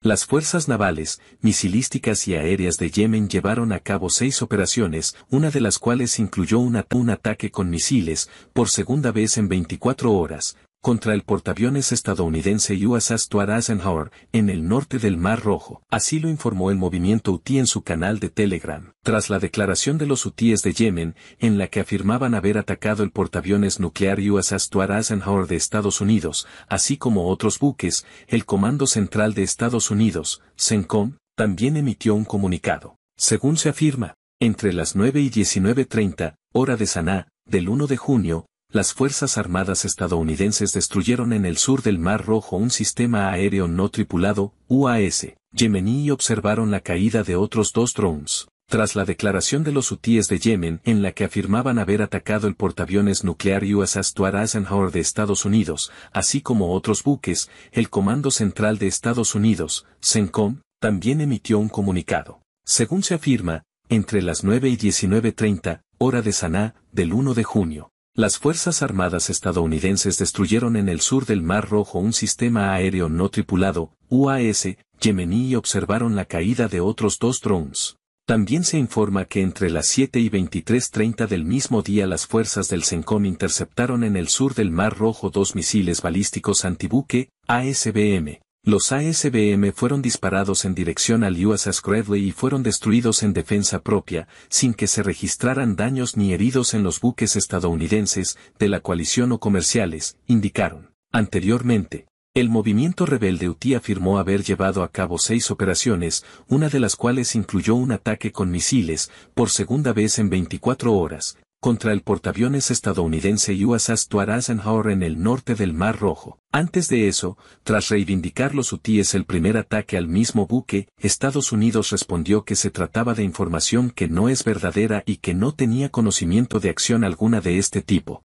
Las fuerzas navales, misilísticas y aéreas de Yemen llevaron a cabo seis operaciones, una de las cuales incluyó un, ataque con misiles, por segunda vez en 24 horas, contra el portaaviones estadounidense USS Stuart Eisenhower, en el norte del Mar Rojo. Así lo informó el movimiento UTI en su canal de Telegram, tras la declaración de los UTIs de Yemen, en la que afirmaban haber atacado el portaaviones nuclear USS Stuart Eisenhower de Estados Unidos, así como otros buques, el Comando Central de Estados Unidos, Sencom, también emitió un comunicado. Según se afirma, entre las 9 y 19.30, hora de Saná, del 1 de junio, las Fuerzas Armadas estadounidenses destruyeron en el sur del Mar Rojo un sistema aéreo no tripulado, UAS, yemení y observaron la caída de otros dos drones, tras la declaración de los hutíes de Yemen en la que afirmaban haber atacado el portaaviones nuclear USS Stuart Eisenhower de Estados Unidos, así como otros buques, el Comando Central de Estados Unidos, CENCOM, también emitió un comunicado. Según se afirma, entre las 9 y 19.30, hora de Sanaa, del 1 de junio, las Fuerzas Armadas estadounidenses destruyeron en el sur del Mar Rojo un sistema aéreo no tripulado, UAS, yemení y observaron la caída de otros dos drones. También se informa que entre las 7 y 23.30 del mismo día las fuerzas del CENCOM interceptaron en el sur del Mar Rojo dos misiles balísticos antibuque, ASBM, los ASBM fueron disparados en dirección al USS Gravely y fueron destruidos en defensa propia, sin que se registraran daños ni heridos en los buques estadounidenses, de la coalición o comerciales, indicaron. Anteriormente, el movimiento rebelde UTI afirmó haber llevado a cabo seis operaciones, una de las cuales incluyó un ataque con misiles, por segunda vez en 24 horas, contra el portaaviones estadounidense USS Eisenhower en el norte del Mar Rojo. Antes de eso, tras reivindicar los hutíes el primer ataque al mismo buque, Estados Unidos respondió que se trataba de información que no es verdadera y que no tenía conocimiento de acción alguna de este tipo.